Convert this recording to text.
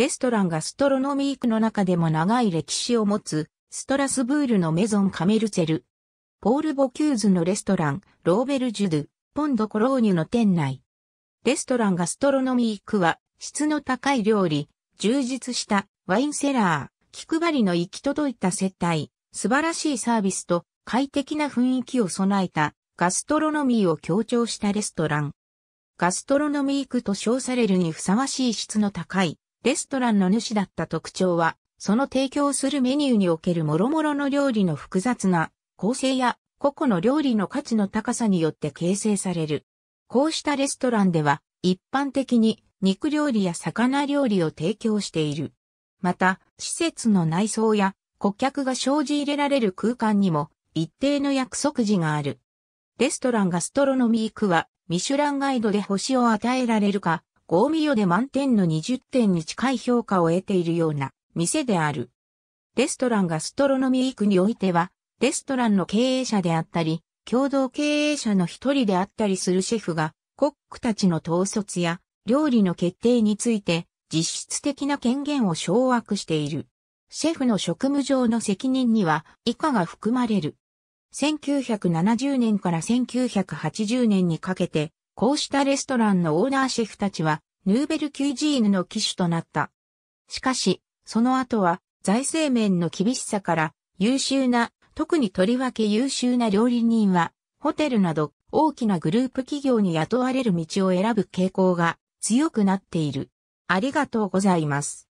レストランがストロノミークの中でも長い歴史を持つ、ストラスブールのメゾンカメルツェル。ポール・ボキューズのレストラン、ローベル・ジュドゥ、ポンド・コローニュの店内。レストランガストロノミークは、質の高い料理、充実したワインセラー、気配りの行き届いた接待、素晴らしいサービスと快適な雰囲気を備えたガストロノミーを強調したレストラン。ガストロノミークと称されるにふさわしい質の高いレストランの主だった特徴は、その提供するメニューにおける諸々の料理の複雑な構成や個々の料理の価値の高さによって形成される。こうしたレストランでは一般的に肉料理や魚料理を提供している。また、施設の内装や顧客が生じ入れられる空間にも一定の約束時がある。レストランガストロノミークはミシュランガイドで星を与えられるか、ゴーミヨで満点の20点に近い評価を得ているような店である。レストランガストロノミークにおいては、レストランの経営者であったり、共同経営者の一人であったりするシェフが、コックたちの統率や料理の決定について、実質的な権限を掌握している。シェフの職務上の責任には以下が含まれる。1970年から1980年にかけてこうしたレストランのオーナーシェフたちは、ヌーベル・キュージーヌの機種となった。しかし、その後は、財政面の厳しさから、優秀な、特にとりわけ優秀な料理人は、ホテルなど大きなグループ企業に雇われる道を選ぶ傾向が強くなっている。ありがとうございます。